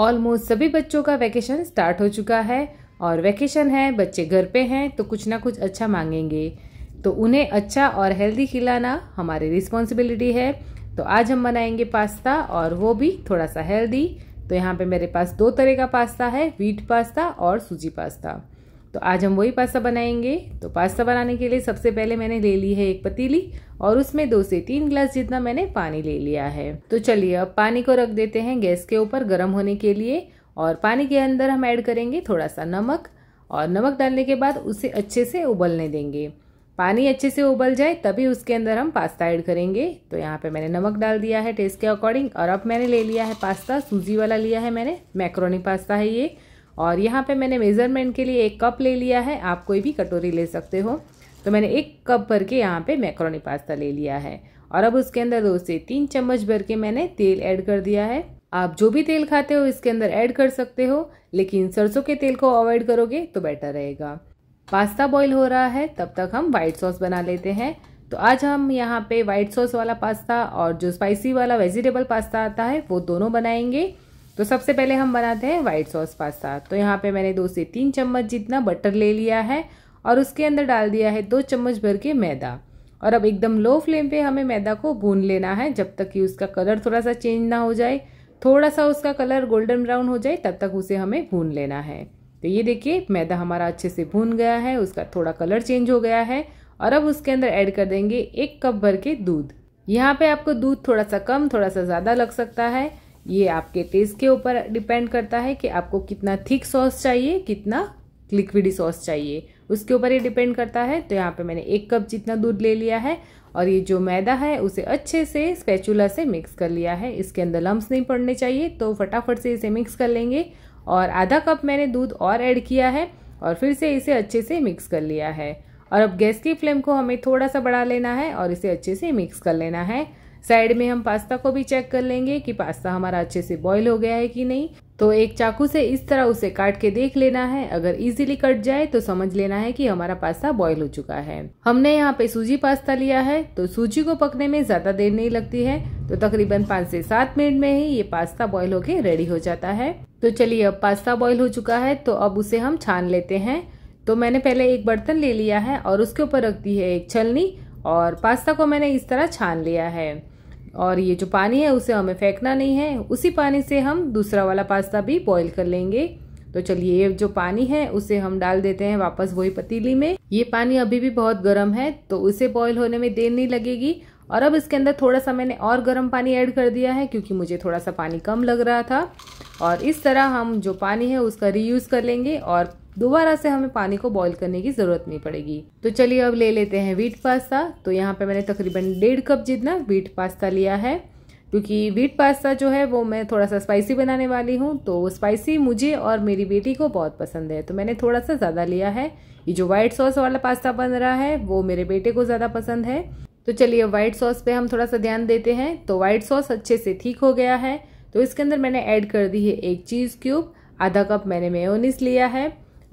almost सभी बच्चों का वैकेशन स्टार्ट हो चुका है और वैकेशन है बच्चे घर पे हैं तो कुछ ना कुछ अच्छा मांगेंगे तो उन्हें अच्छा और हेल्दी खिलाना हमारी रिस्पॉन्सिबिलिटी है तो आज हम बनाएंगे पास्ता और वो भी थोड़ा सा हेल्दी तो यहाँ पे मेरे पास दो तरह का पास्ता है व्हीट पास्ता और सूजी पास्ता तो आज हम वही पास्ता बनाएंगे तो पास्ता बनाने के लिए सबसे पहले मैंने ले ली है एक पतीली और उसमें दो से तीन ग्लास जितना मैंने पानी ले लिया है तो चलिए अब पानी को रख देते हैं गैस के ऊपर गर्म होने के लिए और पानी के अंदर हम ऐड करेंगे थोड़ा सा नमक और नमक डालने के बाद उसे अच्छे से उबलने देंगे पानी अच्छे से उबल जाए तभी उसके अंदर हम पास्ता ऐड करेंगे तो यहाँ पे मैंने नमक डाल दिया है टेस्ट के अकॉर्डिंग और अब मैंने ले लिया है पास्ता सूजी वाला लिया है मैंने मैक्रोनी पास्ता है ये और यहाँ पे मैंने मेज़रमेंट के लिए एक कप ले लिया है आप कोई भी कटोरी ले सकते हो तो मैंने एक कप भर के यहाँ पे मैक्रोनी पास्ता ले लिया है और अब उसके अंदर दो से तीन चम्मच भर के मैंने तेल ऐड कर दिया है आप जो भी तेल खाते हो इसके अंदर ऐड कर सकते हो लेकिन सरसों के तेल को अवॉइड करोगे तो बेटर रहेगा पास्ता बॉईल हो रहा है तब तक हम व्हाइट सॉस बना लेते हैं तो आज हम यहाँ पे व्हाइट सॉस वाला पास्ता और जो स्पाइसी वाला वेजिटेबल पास्ता आता है वो दोनों बनाएंगे तो सबसे पहले हम बनाते हैं वाइट सॉस पास्ता तो यहाँ पे मैंने दो से तीन चम्मच जितना बटर ले लिया है और उसके अंदर डाल दिया है दो चम्मच भर के मैदा और अब एकदम लो फ्लेम पे हमें मैदा को भून लेना है जब तक कि उसका कलर थोड़ा सा चेंज ना हो जाए थोड़ा सा उसका कलर गोल्डन ब्राउन हो जाए तब तक उसे हमें भून लेना है तो ये देखिए मैदा हमारा अच्छे से भून गया है उसका थोड़ा कलर चेंज हो गया है और अब उसके अंदर ऐड कर देंगे एक कप भर के दूध यहाँ पे आपको दूध थोड़ा सा कम थोड़ा सा ज़्यादा लग सकता है ये आपके टेस्ट के ऊपर डिपेंड करता है कि आपको कितना थिक सॉस चाहिए कितना लिक्विडी सॉस चाहिए उसके ऊपर ये डिपेंड करता है तो यहाँ पे मैंने एक कप जितना दूध ले लिया है और ये जो मैदा है उसे अच्छे से स्पैचुला से मिक्स कर लिया है इसके अंदर लम्ब नहीं पड़ने चाहिए तो फटाफट से इसे मिक्स कर लेंगे और आधा कप मैंने दूध और ऐड किया है और फिर से इसे अच्छे से मिक्स कर लिया है और अब गैस की फ्लेम को हमें थोड़ा सा बढ़ा लेना है और इसे अच्छे से मिक्स कर लेना है साइड में हम पास्ता को भी चेक कर लेंगे कि पास्ता हमारा अच्छे से बॉईल हो गया है कि नहीं तो एक चाकू से इस तरह उसे काट के देख लेना है अगर इजीली कट जाए तो समझ लेना है कि हमारा पास्ता बॉईल हो चुका है हमने यहाँ पे सूजी पास्ता लिया है तो सूजी को पकने में ज्यादा देर नहीं लगती है तो तकरीबन पाँच से सात मिनट में ही ये पास्ता बॉईल होके रेडी हो जाता है तो चलिए अब पास्ता बॉयल हो चुका है तो अब उसे हम छान लेते हैं तो मैंने पहले एक बर्तन ले लिया है और उसके ऊपर रख दी है एक छलनी और पास्ता को मैंने इस तरह छान लिया है और ये जो पानी है उसे हमें फेंकना नहीं है उसी पानी से हम दूसरा वाला पास्ता भी बॉईल कर लेंगे तो चलिए ये जो पानी है उसे हम डाल देते हैं वापस वही पतीली में ये पानी अभी भी बहुत गर्म है तो उसे बॉईल होने में देर नहीं लगेगी और अब इसके अंदर थोड़ा सा मैंने और गर्म पानी ऐड कर दिया है क्योंकि मुझे थोड़ा सा पानी कम लग रहा था और इस तरह हम जो पानी है उसका रीयूज़ कर लेंगे और दोबारा से हमें पानी को बॉईल करने की ज़रूरत नहीं पड़ेगी तो चलिए अब ले लेते हैं वीट पास्ता तो यहाँ पे मैंने तकरीबन डेढ़ कप जितना वीट पास्ता लिया है क्योंकि वीट पास्ता जो है वो मैं थोड़ा सा स्पाइसी बनाने वाली हूँ तो वो स्पाइसी मुझे और मेरी बेटी को बहुत पसंद है तो मैंने थोड़ा सा ज़्यादा लिया है ये जो व्हाइट सॉस वाला पास्ता बन रहा है वो मेरे बेटे को ज़्यादा पसंद है तो चलिए व्हाइट सॉस पर हम थोड़ा सा ध्यान देते हैं तो वाइट सॉस अच्छे से ठीक हो गया है तो इसके अंदर मैंने ऐड कर दी है एक चीज़ क्यूब आधा कप मैंने मेयोनीस लिया है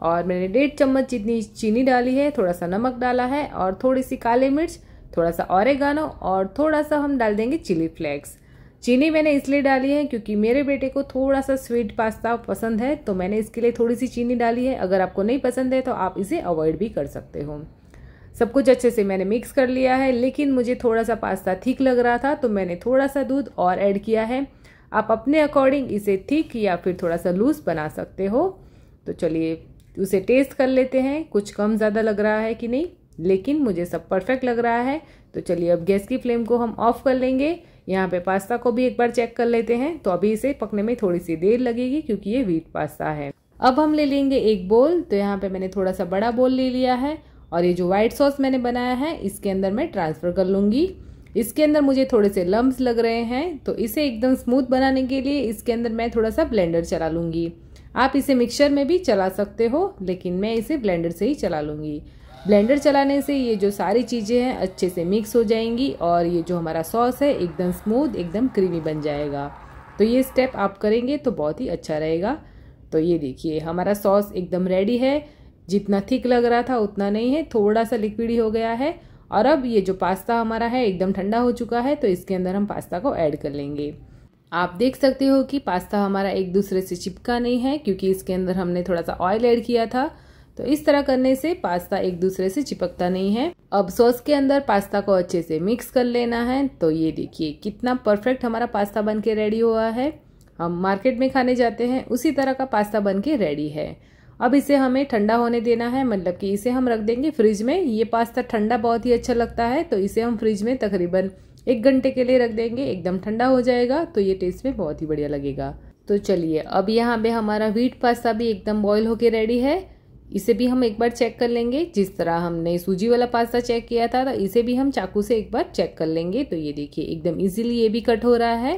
और मैंने डेढ़ चम्मच जितनी चीनी डाली है थोड़ा सा नमक डाला है और थोड़ी सी काली मिर्च थोड़ा सा और और थोड़ा सा हम डाल देंगे चिली फ्लेक्स चीनी मैंने इसलिए डाली है क्योंकि मेरे बेटे को थोड़ा सा स्वीट पास्ता पसंद है तो मैंने इसके लिए थोड़ी सी चीनी डाली है अगर आपको नहीं पसंद है तो आप इसे अवॉइड भी कर सकते हो सब कुछ अच्छे से मैंने मिक्स कर लिया है लेकिन मुझे थोड़ा सा पास्ता ठीक लग रहा था तो मैंने थोड़ा सा दूध और ऐड किया है आप अपने अकॉर्डिंग इसे ठीक या फिर थोड़ा सा लूज बना सकते हो तो चलिए उसे टेस्ट कर लेते हैं कुछ कम ज़्यादा लग रहा है कि नहीं लेकिन मुझे सब परफेक्ट लग रहा है तो चलिए अब गैस की फ्लेम को हम ऑफ कर लेंगे यहाँ पे पास्ता को भी एक बार चेक कर लेते हैं तो अभी इसे पकने में थोड़ी सी देर लगेगी क्योंकि ये व्हीट पास्ता है अब हम ले लेंगे एक बोल तो यहाँ पे मैंने थोड़ा सा बड़ा बोल ले लिया है और ये जो व्हाइट सॉस मैंने बनाया है इसके अंदर मैं ट्रांसफ़र कर लूँगी इसके अंदर मुझे थोड़े से लम्ब लग रहे हैं तो इसे एकदम स्मूथ बनाने के लिए इसके अंदर मैं थोड़ा सा ब्लेंडर चला लूँगी आप इसे मिक्सर में भी चला सकते हो लेकिन मैं इसे ब्लेंडर से ही चला लूँगी ब्लेंडर चलाने से ये जो सारी चीज़ें हैं अच्छे से मिक्स हो जाएंगी और ये जो हमारा सॉस है एकदम स्मूथ एकदम क्रीमी बन जाएगा तो ये स्टेप आप करेंगे तो बहुत ही अच्छा रहेगा तो ये देखिए हमारा सॉस एकदम रेडी है जितना थिक लग रहा था उतना नहीं है थोड़ा सा लिक्विड ही हो गया है और अब ये जो पास्ता हमारा है एकदम ठंडा हो चुका है तो इसके अंदर हम पास्ता को ऐड कर लेंगे आप देख सकते हो कि पास्ता हमारा एक दूसरे से चिपका नहीं है क्योंकि इसके अंदर हमने थोड़ा सा ऑयल ऐड किया था तो इस तरह करने से पास्ता एक दूसरे से चिपकता नहीं है अब सॉस के अंदर पास्ता को अच्छे से मिक्स कर लेना है तो ये देखिए कितना परफेक्ट हमारा पास्ता बन के रेडी हुआ है हम मार्केट में खाने जाते हैं उसी तरह का पास्ता बन के रेडी है अब इसे हमें ठंडा होने देना है मतलब कि इसे हम रख देंगे फ्रिज में ये पास्ता ठंडा बहुत ही अच्छा लगता है तो इसे हम फ्रिज में तकरीबन एक घंटे के लिए रख देंगे एकदम ठंडा हो जाएगा तो ये टेस्ट में बहुत ही बढ़िया लगेगा तो चलिए अब यहाँ पे हमारा व्हीट पास्ता भी एकदम बॉयल होके रेडी है इसे भी हम एक बार चेक कर लेंगे जिस तरह हमने सूजी वाला पास्ता चेक किया था तो इसे भी हम चाकू से एक बार चेक कर लेंगे तो ये देखिए एकदम इजीली ये भी कट हो रहा है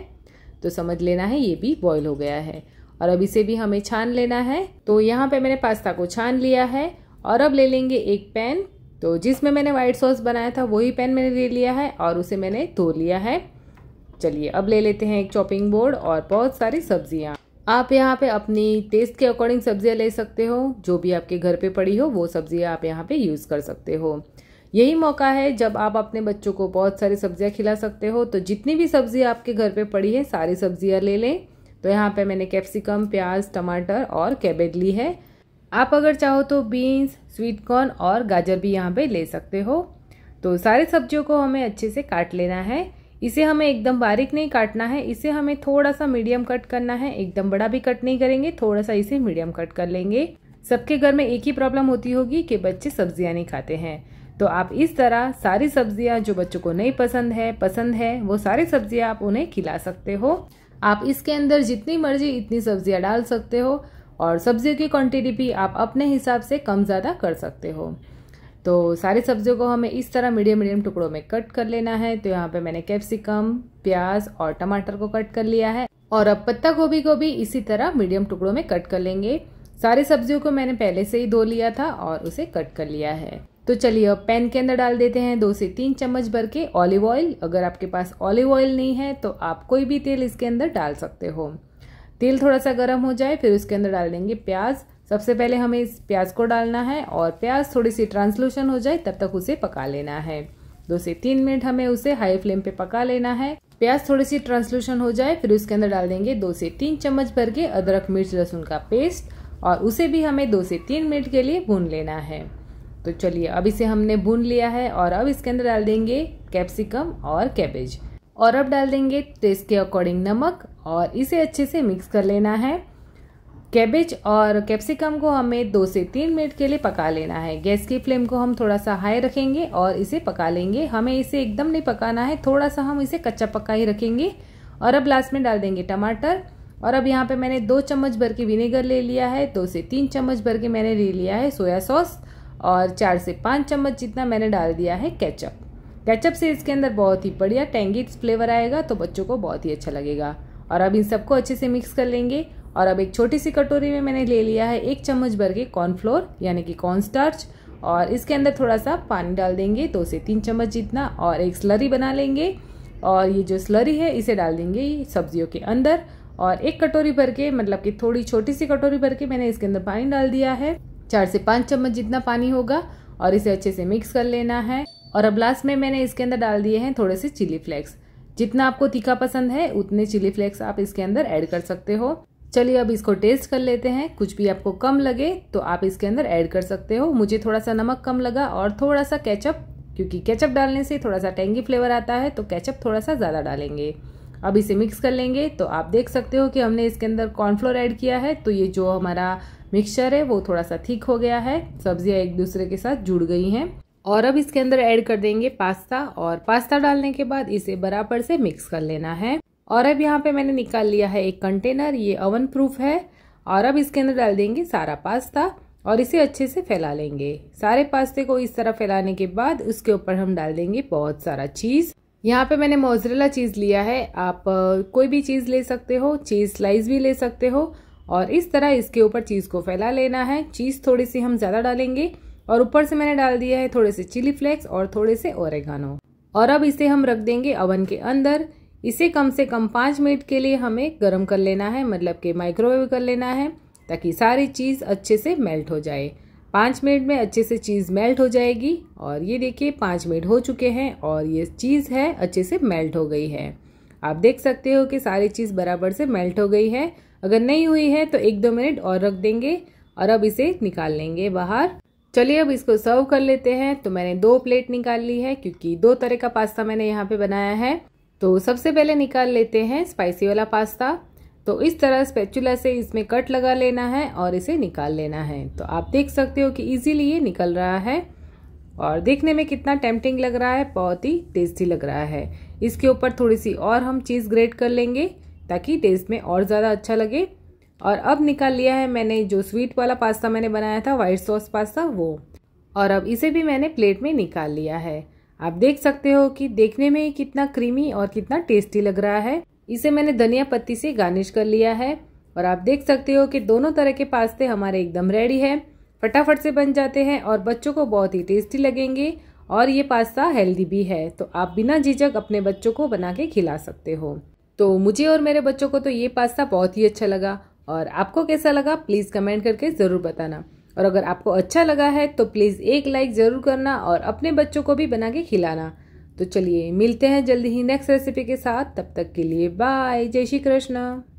तो समझ लेना है ये भी बॉईल हो गया है और अब इसे भी हमें छान लेना है तो यहाँ पे मैंने पास्ता को छान लिया है और अब ले लेंगे एक पैन तो जिसमें मैंने वाइट सॉस बनाया था वही पैन मैंने ले लिया है और उसे मैंने धो लिया है चलिए अब ले लेते हैं एक चॉपिंग बोर्ड और बहुत सारी सब्जियाँ आप यहाँ पे अपनी टेस्ट के अकॉर्डिंग सब्जियाँ ले सकते हो जो भी आपके घर पे पड़ी हो वो सब्जियाँ आप यहाँ पे यूज़ कर सकते हो यही मौका है जब आप अपने बच्चों को बहुत सारी सब्जियाँ खिला सकते हो तो जितनी भी सब्जी आपके घर पे पड़ी है सारी सब्जियाँ ले लें तो यहाँ पे मैंने कैप्सिकम प्याज टमाटर और कैबेज ली है आप अगर चाहो तो बीन्स स्वीट कॉर्न और गाजर भी यहाँ पे ले सकते हो तो सारे सब्जियों को हमें अच्छे से काट लेना है इसे हमें एकदम बारीक नहीं काटना है इसे हमें थोड़ा सा मीडियम कट करना है एकदम बड़ा भी कट नहीं करेंगे थोड़ा सा इसे मीडियम कट कर लेंगे सबके घर में एक ही प्रॉब्लम होती होगी कि बच्चे सब्जियां नहीं खाते हैं तो आप इस तरह सारी सब्जियां जो बच्चों को नहीं पसंद है पसंद है वो सारी सब्जियां आप उन्हें खिला सकते हो आप इसके अंदर जितनी मर्जी इतनी सब्जियां डाल सकते हो और सब्जियों की क्वांटिटी भी आप अपने हिसाब से कम ज़्यादा कर सकते हो तो सारी सब्जियों को हमें इस तरह मीडियम मीडियम टुकड़ों में कट कर लेना है तो यहाँ पे मैंने कैप्सिकम प्याज और टमाटर को कट कर लिया है और अब पत्ता गोभी को भी इसी तरह मीडियम टुकड़ों में कट कर लेंगे सारी सब्जियों को मैंने पहले से ही धो लिया था और उसे कट कर लिया है तो चलिए अब पैन के अंदर डाल देते हैं दो से तीन चम्मच भर के ऑलिव ऑयल अगर आपके पास ऑलिव ऑयल नहीं है तो आप कोई भी तेल इसके अंदर डाल सकते हो तेल थोड़ा सा गर्म हो जाए फिर उसके अंदर डाल देंगे प्याज सबसे पहले हमें इस प्याज को डालना है और प्याज थोड़ी सी ट्रांसलूशन हो जाए तब तक उसे पका लेना है दो से तीन मिनट हमें उसे हाई फ्लेम पे पका लेना है प्याज थोड़ी सी ट्रांसलूशन हो जाए फिर उसके अंदर डाल देंगे दो से तीन चम्मच भर के अदरक मिर्च लहसुन का पेस्ट और उसे भी हमें दो से तीन मिनट के लिए भून लेना है तो चलिए अब इसे हमने भून लिया है और अब इसके अंदर डाल देंगे कैप्सिकम और कैबेज और अब डाल देंगे टेस्ट के अकॉर्डिंग नमक और इसे अच्छे से मिक्स कर लेना है कैबेज और कैप्सिकम को हमें दो से तीन मिनट के लिए पका लेना है गैस की फ्लेम को हम थोड़ा सा हाई रखेंगे और इसे पका लेंगे हमें इसे एकदम नहीं पकाना है थोड़ा सा हम इसे कच्चा पका ही रखेंगे और अब लास्ट में डाल देंगे टमाटर और अब यहाँ पे मैंने दो चम्मच भर के विनेगर ले लिया है दो से तीन चम्मच भर के मैंने ले लिया है सोया सॉस और चार से पाँच चम्मच जितना मैंने डाल दिया है केचप केचप से इसके अंदर बहुत ही बढ़िया टेंगी फ्लेवर आएगा तो बच्चों को बहुत ही अच्छा लगेगा और अब इन सबको अच्छे से मिक्स कर लेंगे और अब एक छोटी सी कटोरी में मैंने ले लिया है एक चम्मच भर के कॉर्नफ्लोर यानी कि कॉर्न स्टार्च और इसके अंदर थोड़ा सा पानी डाल देंगे दो से तीन चम्मच जितना और एक स्लरी बना लेंगे और ये जो स्लरी है इसे डाल देंगे सब्जियों के अंदर और एक कटोरी भर के मतलब कि थोड़ी छोटी सी कटोरी भर के मैंने इसके अंदर पानी डाल दिया है चार से पाँच चम्मच जितना पानी होगा और इसे अच्छे से मिक्स कर लेना है और अब लास्ट में मैंने इसके अंदर डाल दिए हैं थोड़े से चिली फ्लेक्स जितना आपको तीखा पसंद है उतने चिली फ्लेक्स आप इसके अंदर ऐड कर सकते हो चलिए अब इसको टेस्ट कर लेते हैं कुछ भी आपको कम लगे तो आप इसके अंदर ऐड कर सकते हो मुझे थोड़ा सा नमक कम लगा और थोड़ा सा केचप क्योंकि केचप डालने से थोड़ा सा टेंगी फ्लेवर आता है तो केचप थोड़ा सा ज़्यादा डालेंगे अब इसे मिक्स कर लेंगे तो आप देख सकते हो कि हमने इसके अंदर कॉर्नफ्लोर ऐड किया है तो ये जो हमारा मिक्सचर है वो थोड़ा सा ठीक हो गया है सब्जियाँ एक दूसरे के साथ जुड़ गई हैं और अब इसके अंदर ऐड कर देंगे पास्ता और पास्ता डालने के बाद इसे बराबर से मिक्स कर लेना है और अब यहाँ पे मैंने निकाल लिया है एक कंटेनर ये ओवन प्रूफ है और अब इसके अंदर डाल देंगे सारा पास्ता और इसे अच्छे से फैला लेंगे सारे पास्ते को इस तरह फैलाने के बाद उसके ऊपर हम डाल देंगे बहुत सारा चीज़ यहाँ पे मैंने मोजरेला चीज़ लिया है आप कोई भी चीज़ ले सकते हो चीज़ स्लाइस भी ले सकते हो और इस तरह इसके ऊपर चीज़ को फैला लेना है चीज़ थोड़ी सी हम ज़्यादा डालेंगे और ऊपर से मैंने डाल दिया है थोड़े से चिली फ्लेक्स और थोड़े से ओरेगानो और अब इसे हम रख देंगे अवन के अंदर इसे कम से कम पाँच मिनट के लिए हमें गर्म कर लेना है मतलब कि माइक्रोवेव कर लेना है ताकि सारी चीज़ अच्छे से मेल्ट हो जाए पाँच मिनट में अच्छे से चीज़ मेल्ट हो जाएगी और ये देखिए पाँच मिनट हो चुके हैं और ये चीज़ है अच्छे से मेल्ट हो गई है आप देख सकते हो कि सारी चीज़ बराबर से मेल्ट हो गई है अगर नहीं हुई है तो एक दो मिनट और रख देंगे और अब इसे निकाल लेंगे बाहर चलिए अब इसको सर्व कर लेते हैं तो मैंने दो प्लेट निकाल ली है क्योंकि दो तरह का पास्ता मैंने यहाँ पे बनाया है तो सबसे पहले निकाल लेते हैं स्पाइसी वाला पास्ता तो इस तरह स्पेचुला से इसमें कट लगा लेना है और इसे निकाल लेना है तो आप देख सकते हो कि इजीली ये निकल रहा है और देखने में कितना टेम्पटिंग लग रहा है बहुत ही टेस्टी लग रहा है इसके ऊपर थोड़ी सी और हम चीज़ ग्रेट कर लेंगे ताकि टेस्ट में और ज़्यादा अच्छा लगे और अब निकाल लिया है मैंने जो स्वीट वाला पास्ता मैंने बनाया था वाइट सॉस पास्ता वो और अब इसे भी मैंने प्लेट में निकाल लिया है आप देख सकते हो कि देखने में कितना क्रीमी और कितना टेस्टी लग रहा है इसे मैंने धनिया पत्ती से गार्निश कर लिया है और आप देख सकते हो कि दोनों तरह के पास्ते हमारे एकदम रेडी है फटाफट से बन जाते हैं और बच्चों को बहुत ही टेस्टी लगेंगे और ये पास्ता हेल्दी भी है तो आप बिना झिझक अपने बच्चों को बना के खिला सकते हो तो मुझे और मेरे बच्चों को तो ये पास्ता बहुत ही अच्छा लगा और आपको कैसा लगा प्लीज़ कमेंट करके ज़रूर बताना और अगर आपको अच्छा लगा है तो प्लीज़ एक लाइक ज़रूर करना और अपने बच्चों को भी बना के खिलाना तो चलिए मिलते हैं जल्दी ही नेक्स्ट रेसिपी के साथ तब तक के लिए बाय जय श्री कृष्ण